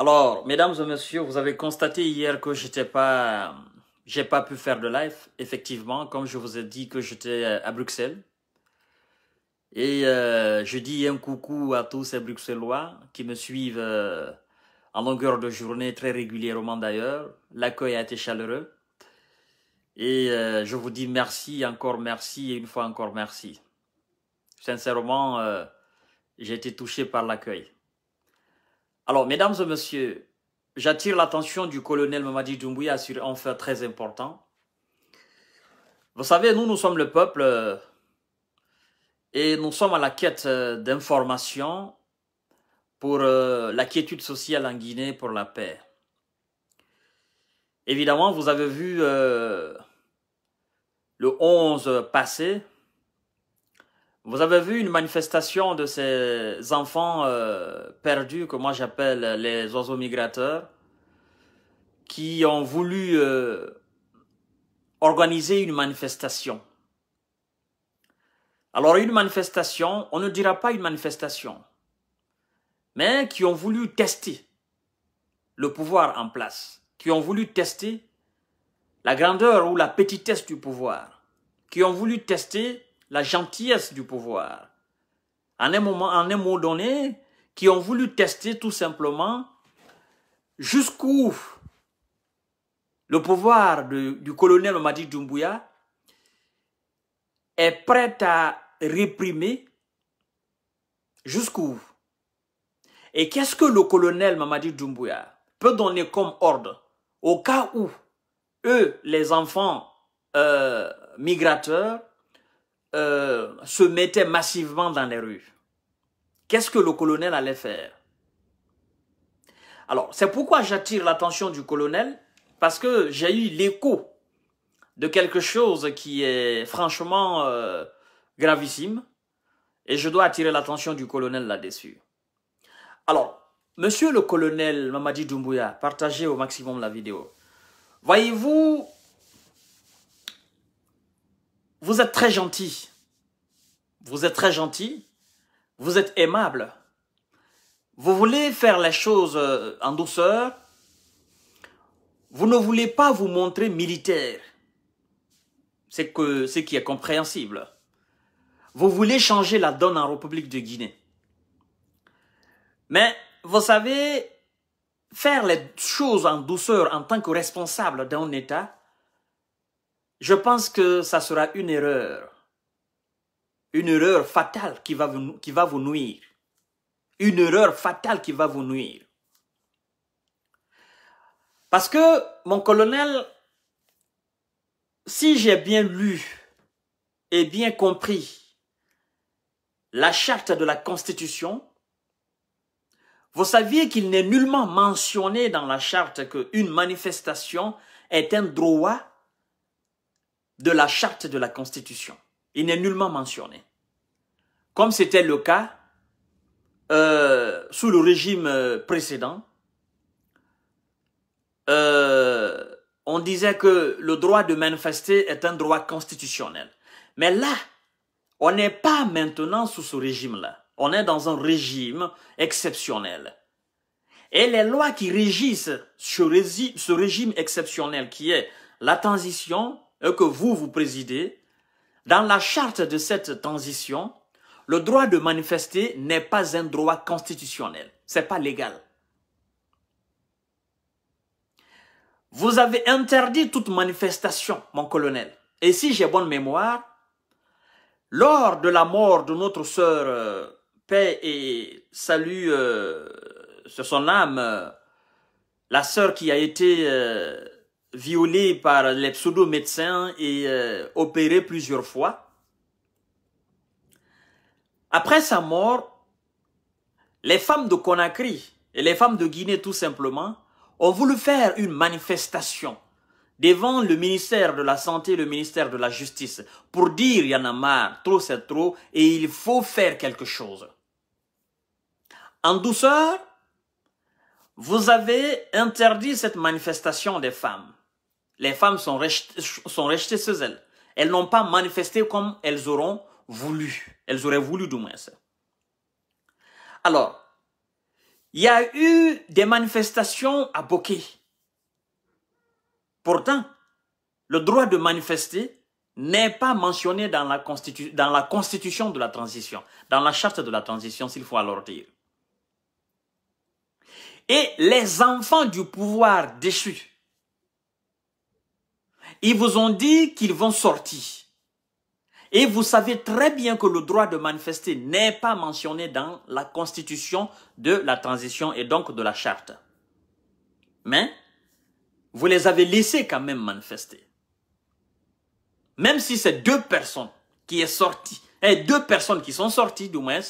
Alors, mesdames et messieurs, vous avez constaté hier que j'étais pas, pas pu faire de live. Effectivement, comme je vous ai dit que j'étais euh, à Bruxelles. Et euh, je dis un coucou à tous ces Bruxellois qui me suivent euh, en longueur de journée très régulièrement d'ailleurs. L'accueil a été chaleureux. Et je vous dis merci, encore merci et une fois encore merci. Sincèrement, j'ai été touché par l'accueil. Alors, mesdames et messieurs, j'attire l'attention du colonel Mamadi Doumbouya sur un fait très important. Vous savez, nous, nous sommes le peuple euh, et nous sommes à la quête euh, d'informations pour euh, la quiétude sociale en Guinée, pour la paix. Évidemment, vous avez vu le 11 passé, vous avez vu une manifestation de ces enfants euh, perdus que moi j'appelle les oiseaux migrateurs qui ont voulu euh, organiser une manifestation. Alors une manifestation, on ne dira pas une manifestation, mais qui ont voulu tester le pouvoir en place, qui ont voulu tester la grandeur ou la petitesse du pouvoir, qui ont voulu tester la gentillesse du pouvoir. En un moment, en un donné, qui ont voulu tester tout simplement jusqu'où le pouvoir du colonel Mamadi Doumbouya est prêt à réprimer, jusqu'où Et qu'est-ce que le colonel Mamadi Doumbouya peut donner comme ordre au cas où eux, les enfants euh, migrateurs, euh, se mettaient massivement dans les rues. Qu'est-ce que le colonel allait faire Alors, c'est pourquoi j'attire l'attention du colonel, parce que j'ai eu l'écho de quelque chose qui est franchement euh, gravissime, et je dois attirer l'attention du colonel là-dessus. Alors, monsieur le colonel Mamadi Doumbouya, partagez au maximum la vidéo. Voyez-vous, vous êtes très gentil. Vous êtes très gentil. Vous êtes aimable. Vous voulez faire les choses euh, en douceur. Vous ne voulez pas vous montrer militaire. C'est que ce qui est compréhensible. Vous voulez changer la donne en République de Guinée. Mais vous savez, faire les choses en douceur en tant que responsable d'un État, je pense que ça sera une erreur. Une erreur fatale qui va vous, qui va vous nuire. Une erreur fatale qui va vous nuire. Parce que mon colonel, si j'ai bien lu et bien compris la charte de la Constitution, vous saviez qu'il n'est nullement mentionné dans la charte qu'une manifestation est un droit de la charte de la Constitution. Il n'est nullement mentionné. Comme c'était le cas euh, sous le régime euh, précédent, euh, on disait que le droit de manifester est un droit constitutionnel. Mais là, on n'est pas maintenant sous ce régime-là. On est dans un régime exceptionnel. Et les lois qui régissent ce, régime exceptionnel qui est la transition, que vous, vous présidez, dans la charte de cette transition, le droit de manifester n'est pas un droit constitutionnel. Ce n'est pas légal. Vous avez interdit toute manifestation, mon colonel. Et si j'ai bonne mémoire, lors de la mort de notre sœur, euh, paix et salut euh, sur son âme, euh, la sœur qui a été violé par les pseudo-médecins et opérée euh, opéré plusieurs fois. Après sa mort, les femmes de Conakry et les femmes de Guinée tout simplement ont voulu faire une manifestation devant le ministère de la Santé et le ministère de la Justice pour dire il y en a marre, trop c'est trop et il faut faire quelque chose. En douceur, vous avez interdit cette manifestation des femmes les femmes sont restées, sont elles. Elles n'ont pas manifesté comme elles auront voulu. Elles auraient voulu du moins ça. Alors, il y a eu des manifestations à Boké. Pourtant, le droit de manifester n'est pas mentionné dans la, dans la constitution de la transition, dans la charte de la transition, s'il faut alors dire. Et les enfants du pouvoir déchu ils vous ont dit qu'ils vont sortir. Et vous savez très bien que le droit de manifester n'est pas mentionné dans la constitution de la transition et donc de la charte. Mais vous les avez laissés quand même manifester. Même si c'est deux personnes qui est sorti, et eh, deux personnes qui sont sorties du moins,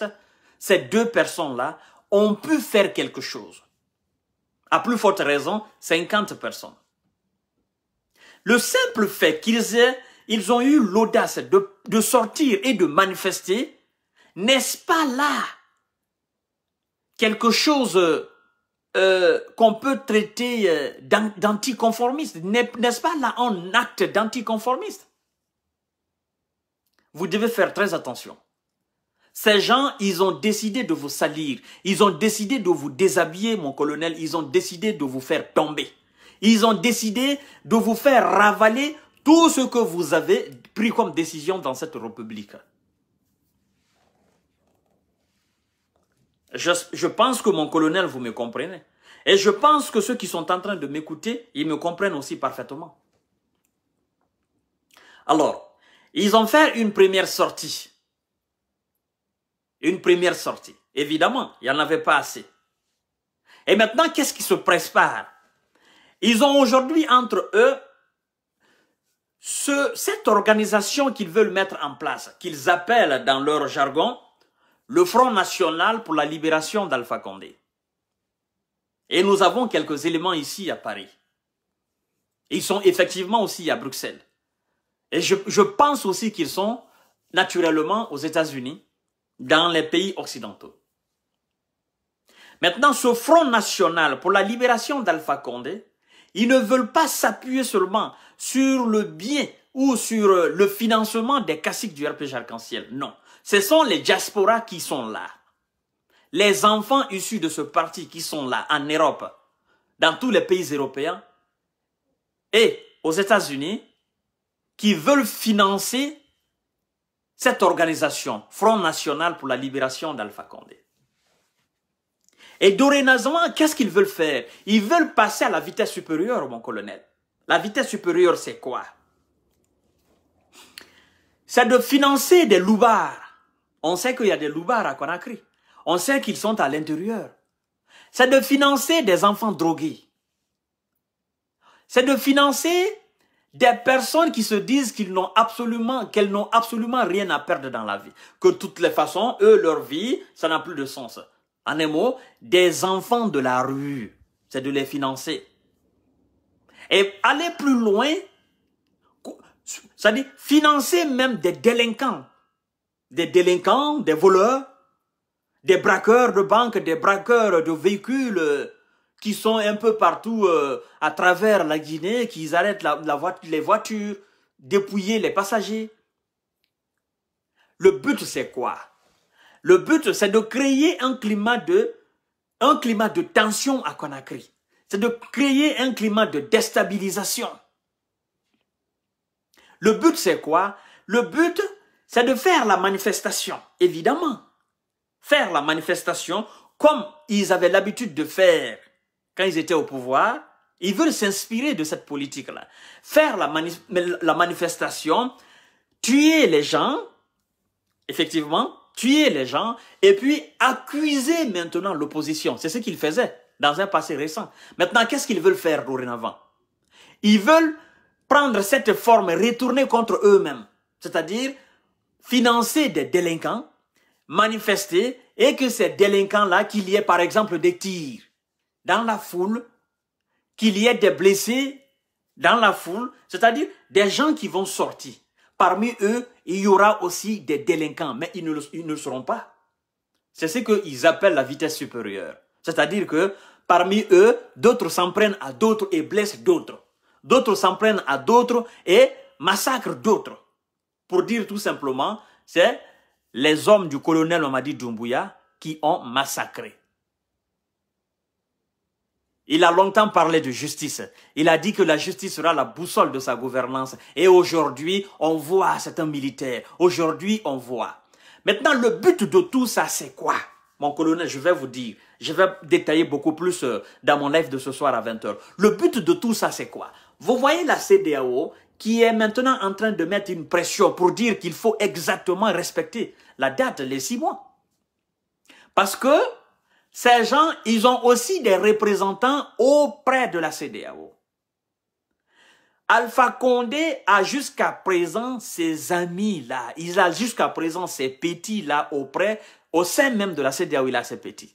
ces deux personnes-là ont pu faire quelque chose. À plus forte raison, 50 personnes le simple fait qu'ils aient, ils ont eu l'audace de, sortir et de manifester, n'est-ce pas là quelque chose euh, euh, qu'on peut traiter euh, d'anticonformiste N'est-ce pas là un acte d'anticonformiste Vous devez faire très attention. Ces gens, ils ont décidé de vous salir. Ils ont décidé de vous déshabiller, mon colonel. Ils ont décidé de vous faire tomber. Ils ont décidé de vous faire ravaler tout ce que vous avez pris comme décision dans cette république. Je, pense que mon colonel, vous me comprenez. Et je pense que ceux qui sont en train de m'écouter, ils me comprennent aussi parfaitement. Alors, ils ont fait une première sortie. Une première sortie. Évidemment, il n'y en avait pas assez. Et maintenant, qu'est-ce qui se prépare ils ont aujourd'hui entre eux ce, cette organisation qu'ils veulent mettre en place, qu'ils appellent dans leur jargon le Front National pour la Libération d'Alpha Condé. Et nous avons quelques éléments ici à Paris. Ils sont effectivement aussi à Bruxelles. Et je, je pense aussi qu'ils sont naturellement aux États-Unis, dans les pays occidentaux. Maintenant, ce Front National pour la Libération d'Alpha Condé, ils ne veulent pas s'appuyer seulement sur le bien ou sur euh, le financement des caciques du RPG Arc-en-Ciel. Non, ce sont les diasporas qui sont là. Les enfants issus de ce parti qui sont là en Europe, dans tous les pays européens et aux États-Unis, qui veulent financer cette organisation, Front National pour la Libération d'Alpha Condé. Et dorénavant, qu'est-ce qu'ils veulent faire Ils veulent passer à la vitesse supérieure, mon colonel. La vitesse supérieure, c'est quoi C'est de financer des loubards. On sait qu'il y a des loubards à Conakry. On sait qu'ils sont à l'intérieur. C'est de financer des enfants drogués. C'est de financer des personnes qui se disent qu'ils n'ont absolument, qu'elles n'ont absolument rien à perdre dans la vie. Que de toutes les façons, eux, leur vie, ça n'a plus de sens en un mot, des enfants de la rue, c'est de les financer. Et aller plus loin, c'est-à-dire financer même des délinquants, des délinquants, des voleurs, des braqueurs de banques, des braqueurs de véhicules euh, qui sont un peu partout euh, à travers la Guinée, qui arrêtent la, les voitures, dépouiller les passagers. Le but, c'est quoi le but, c'est de créer un climat de, un climat de tension à Conakry. C'est de créer un climat de déstabilisation. Le but, c'est quoi Le but, c'est de faire la manifestation, évidemment. Faire la manifestation comme ils avaient l'habitude de faire quand ils étaient au pouvoir. Ils veulent s'inspirer de cette politique-là. Faire la, la manifestation, tuer les gens, effectivement, tuer les gens et puis accuser maintenant l'opposition. C'est ce qu'ils faisaient dans un passé récent. Maintenant, qu'est-ce qu'ils veulent faire dorénavant Ils veulent prendre cette forme, retourner contre eux-mêmes, c'est-à-dire financer des délinquants, manifester et que ces délinquants-là, qu'il y ait par exemple des tirs dans la foule, qu'il y ait des blessés dans la foule, c'est-à-dire des gens qui vont sortir parmi eux, il y aura aussi des délinquants, mais ils ne, le, seront pas. C'est ce qu'ils appellent la vitesse supérieure. C'est-à-dire que parmi eux, d'autres s'en prennent à d'autres et blessent d'autres. D'autres s'en prennent à d'autres et massacrent d'autres. Pour dire tout simplement, c'est les hommes du colonel Mamadi Doumbouya qui ont massacré. Il a longtemps parlé de justice. Il a dit que la justice sera la boussole de sa gouvernance. Et aujourd'hui, on voit, ah, c'est un militaire. Aujourd'hui, on voit. Maintenant, le but de tout ça, c'est quoi Mon colonel, je vais vous dire, je vais détailler beaucoup plus euh, dans mon live de ce soir à 20h. Le but de tout ça, c'est quoi Vous voyez la CDAO qui est maintenant en train de mettre une pression pour dire qu'il faut exactement respecter la date, les six mois. Parce que ces gens, ils ont aussi des représentants auprès de la CDAO. Alpha Condé a jusqu'à présent ses amis-là, il a jusqu'à présent ses petits-là auprès, au sein même de la CDAO, il a ses petits.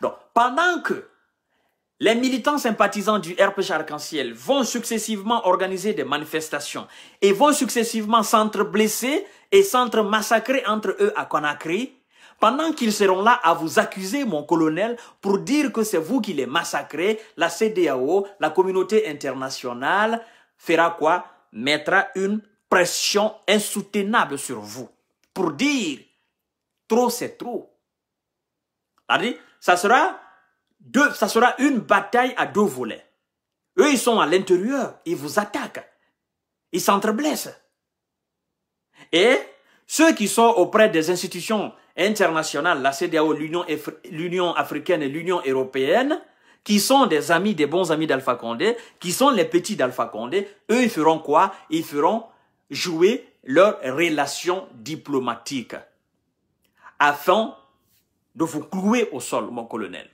Donc, pendant que les militants sympathisants du RP Arc-en-Ciel vont successivement organiser des manifestations et vont successivement s'entre-blesser et s'entre-massacrer entre eux à Conakry. Pendant qu'ils seront là à vous accuser, mon colonel, pour dire que c'est vous qui les massacrez, la CDAO, la communauté internationale, fera quoi Mettra une pression insoutenable sur vous pour dire trop c'est trop. Ça sera, deux, ça sera une bataille à deux volets. Eux, ils sont à l'intérieur, ils vous attaquent, ils s'entreblessent. Et ceux qui sont auprès des institutions internationales, la CDAO, l'Union africaine et l'Union européenne, qui sont des amis, des bons amis d'Alpha Condé, qui sont les petits d'Alpha Condé, eux, ils feront quoi Ils feront jouer leurs relations diplomatiques afin de vous clouer au sol, mon colonel.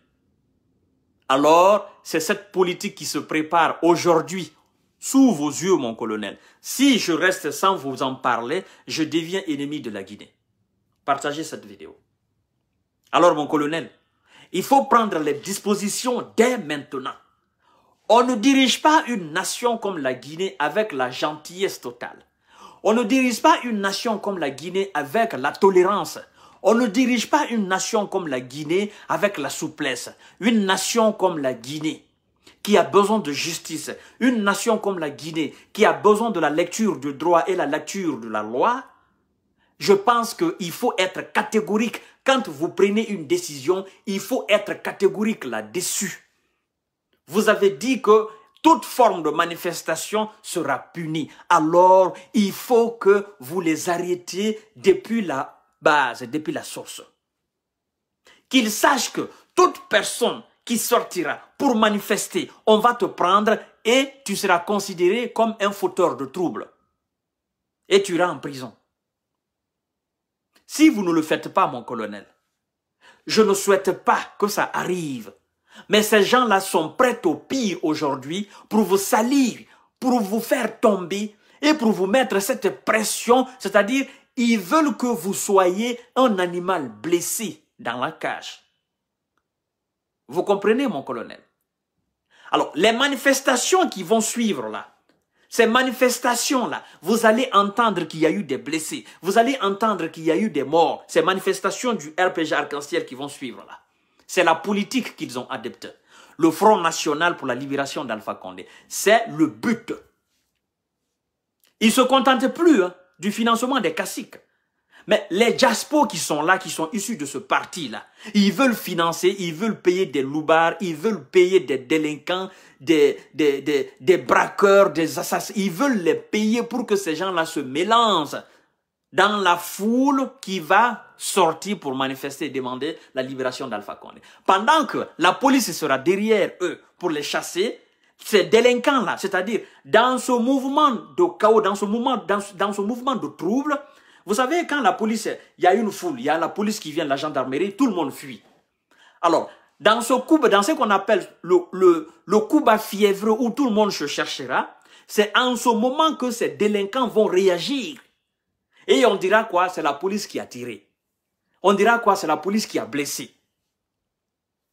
Alors, c'est cette politique qui se prépare aujourd'hui sous vos yeux, mon colonel, si je reste sans vous en parler, je deviens ennemi de la Guinée. Partagez cette vidéo. Alors, mon colonel, il faut prendre les dispositions dès maintenant. On ne dirige pas une nation comme la Guinée avec la gentillesse totale. On ne dirige pas une nation comme la Guinée avec la tolérance. On ne dirige pas une nation comme la Guinée avec la souplesse. Une nation comme la Guinée qui a besoin de justice, une nation comme la Guinée qui a besoin de la lecture du droit et la lecture de la loi, je pense qu'il faut être catégorique. Quand vous prenez une décision, il faut être catégorique là-dessus. Vous avez dit que toute forme de manifestation sera punie. Alors, il faut que vous les arrêtiez depuis la base, depuis la source. Qu'ils sachent que toute personne qui sortira pour manifester. On va te prendre et tu seras considéré comme un fauteur de troubles. Et tu iras en prison. Si vous ne le faites pas, mon colonel, je ne souhaite pas que ça arrive. Mais ces gens-là sont prêts au pire aujourd'hui pour vous salir, pour vous faire tomber et pour vous mettre cette pression, c'est-à-dire ils veulent que vous soyez un animal blessé dans la cage. Vous comprenez, mon colonel Alors, les manifestations qui vont suivre là, ces manifestations-là, vous allez entendre qu'il y a eu des blessés, vous allez entendre qu'il y a eu des morts, ces manifestations du RPG arc-en-ciel qui vont suivre là. C'est la politique qu'ils ont adoptée. Le Front National pour la Libération d'Alpha Condé, c'est le but. Ils ne se contentent plus hein, du financement des caciques. Mais les jaspos qui sont là, qui sont issus de ce parti-là, ils veulent financer, ils veulent payer des loubards, ils veulent payer des délinquants, des, des, des, des braqueurs, des assassins. Ils veulent les payer pour que ces gens-là se mélangent dans la foule qui va sortir pour manifester et demander la libération d'Alpha Condé. Pendant que la police sera derrière eux pour les chasser, ces délinquants-là, c'est-à-dire dans ce mouvement de chaos, dans ce mouvement, dans, dans ce mouvement de trouble, vous savez, quand la police, il y a une foule, il y a la police qui vient, la gendarmerie, tout le monde fuit. Alors, dans ce coup, dans ce qu'on appelle le, le, le à fièvre où tout le monde se cherchera, c'est en ce moment que ces délinquants vont réagir. Et on dira quoi C'est la police qui a tiré. On dira quoi C'est la police qui a blessé.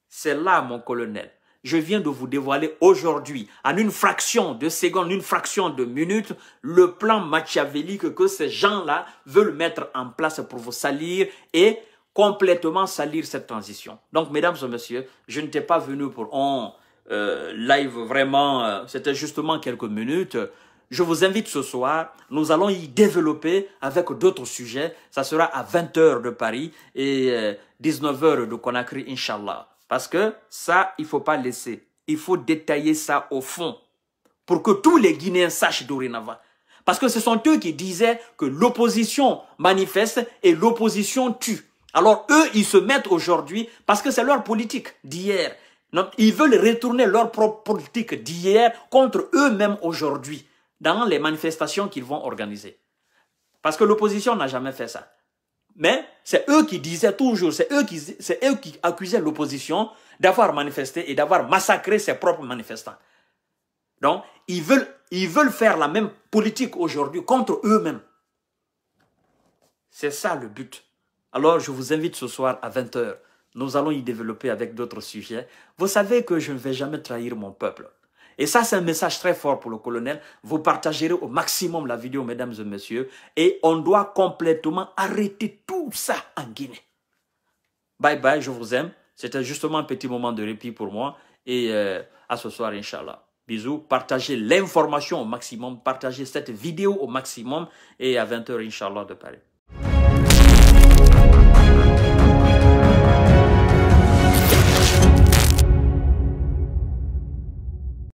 C'est là, mon colonel, je viens de vous dévoiler aujourd'hui, en une fraction de seconde, une fraction de minute, le plan machiavélique que ces gens-là veulent mettre en place pour vous salir et complètement salir cette transition. Donc, mesdames et messieurs, je n'étais pas venu pour un euh, live vraiment, euh, c'était justement quelques minutes. Je vous invite ce soir, nous allons y développer avec d'autres sujets. Ça sera à 20h de Paris et 19h euh, de Conakry, Inch'Allah. Parce que ça, il ne faut pas laisser. Il faut détailler ça au fond pour que tous les Guinéens sachent dorénavant. Parce que ce sont eux qui disaient que l'opposition manifeste et l'opposition tue. Alors eux, ils se mettent aujourd'hui parce que c'est leur politique d'hier. Ils veulent retourner leur propre politique d'hier contre eux-mêmes aujourd'hui dans les manifestations qu'ils vont organiser. Parce que l'opposition n'a jamais fait ça. Mais c'est eux qui disaient toujours, c'est eux qui, c'est eux qui accusaient l'opposition d'avoir manifesté et d'avoir massacré ses propres manifestants. Donc, ils veulent, ils veulent faire la même politique aujourd'hui contre eux-mêmes. C'est ça le but. Alors, je vous invite ce soir à 20h. Nous allons y développer avec d'autres sujets. Vous savez que je ne vais jamais trahir mon peuple. Et ça, c'est un message très fort pour le colonel. Vous partagerez au maximum la vidéo, mesdames et messieurs. Et on doit complètement arrêter tout ça en Guinée. Bye bye, je vous aime. C'était justement un petit moment de répit pour moi. Et euh, à ce soir, Inch'Allah. Bisous, partagez l'information au maximum, partagez cette vidéo au maximum. Et à 20h, Inch'Allah, de Paris.